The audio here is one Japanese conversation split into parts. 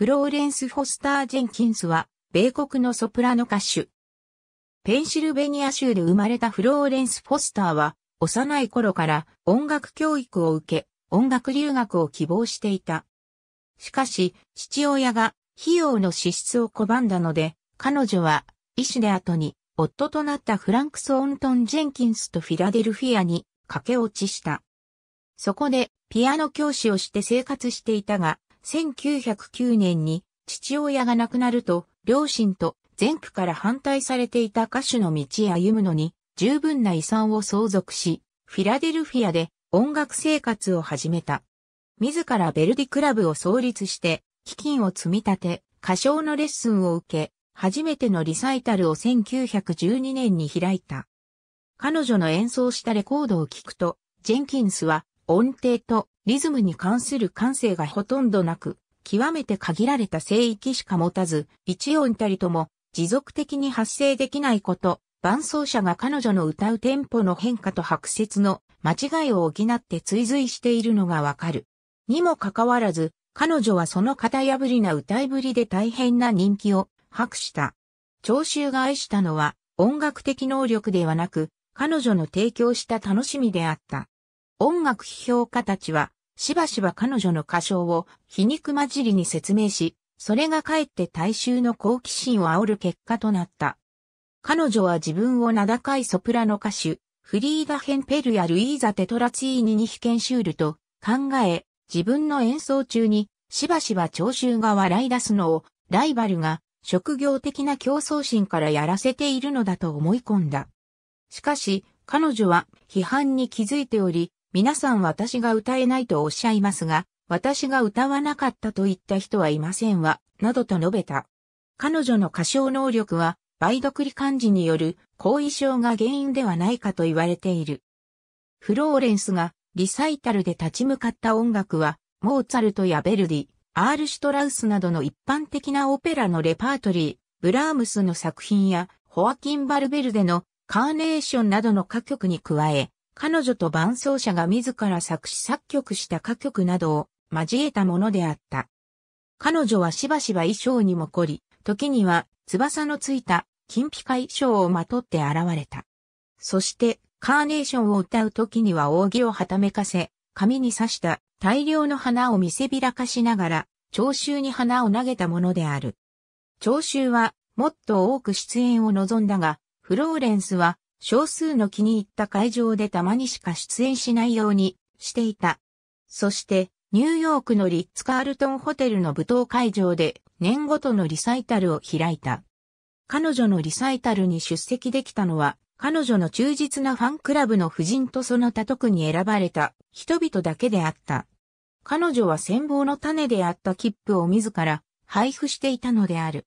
フローレンス・フォスター・ジェンキンスは、米国のソプラノ歌手。ペンシルベニア州で生まれたフローレンス・フォスターは、幼い頃から音楽教育を受け、音楽留学を希望していた。しかし、父親が費用の支出を拒んだので、彼女は医師で後に夫となったフランクス・オントン・ジェンキンスとフィラデルフィアに駆け落ちした。そこでピアノ教師をして生活していたが、1909年に父親が亡くなると、両親と前区から反対されていた歌手の道へ歩むのに、十分な遺産を相続し、フィラデルフィアで音楽生活を始めた。自らベルディクラブを創立して、基金を積み立て、歌唱のレッスンを受け、初めてのリサイタルを1912年に開いた。彼女の演奏したレコードを聴くと、ジェンキンスは音程とリズムに関する感性がほとんどなく、極めて限られた聖域しか持たず、一音たりとも持続的に発生できないこと、伴奏者が彼女の歌うテンポの変化と白節の間違いを補って追随しているのがわかる。にもかかわらず、彼女はその型破りな歌いぶりで大変な人気を博した。聴衆が愛したのは音楽的能力ではなく、彼女の提供した楽しみであった。音楽批評家たちは、しばしば彼女の歌唱を皮肉混じりに説明し、それがかえって大衆の好奇心を煽る結果となった。彼女は自分を名高いソプラノ歌手、フリーダ・ヘンペルやルイーザ・テトラツィーニに被験シュールと考え、自分の演奏中にしばしば聴衆が笑い出すのをライバルが職業的な競争心からやらせているのだと思い込んだ。しかし、彼女は批判に気づいており、皆さん私が歌えないとおっしゃいますが、私が歌わなかったと言った人はいませんわ、などと述べた。彼女の歌唱能力は、梅毒理漢字による後遺症が原因ではないかと言われている。フローレンスがリサイタルで立ち向かった音楽は、モーツァルトやベルディ、アール・シュトラウスなどの一般的なオペラのレパートリー、ブラームスの作品や、ホアキン・バルベルデのカーネーションなどの歌曲に加え、彼女と伴奏者が自ら作詞作曲した歌曲などを交えたものであった。彼女はしばしば衣装にも凝り、時には翼のついた金ピカ衣装をまとって現れた。そして、カーネーションを歌う時には扇をはためかせ、髪に刺した大量の花を見せびらかしながら、聴衆に花を投げたものである。聴衆は、もっと多く出演を望んだが、フローレンスは、少数の気に入った会場でたまにしか出演しないようにしていた。そして、ニューヨークのリッツ・カールトンホテルの舞踏会場で年ごとのリサイタルを開いた。彼女のリサイタルに出席できたのは、彼女の忠実なファンクラブの夫人とその他特に選ばれた人々だけであった。彼女は戦望の種であった切符を自ら配布していたのである。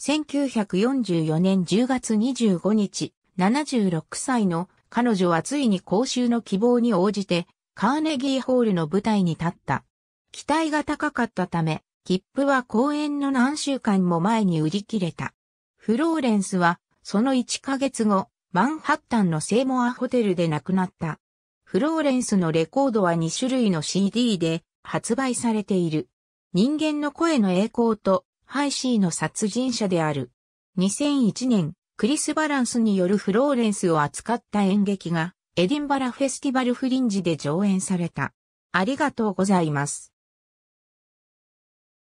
1944年10月25日、76歳の彼女はついに公衆の希望に応じてカーネギーホールの舞台に立った。期待が高かったため、切符は公演の何週間も前に売り切れた。フローレンスはその1ヶ月後、マンハッタンのセイモアホテルで亡くなった。フローレンスのレコードは2種類の CD で発売されている。人間の声の栄光とハイシーの殺人者である。2001年、クリス・バランスによるフローレンスを扱った演劇がエディンバラフェスティバルフリンジで上演された。ありがとうございます。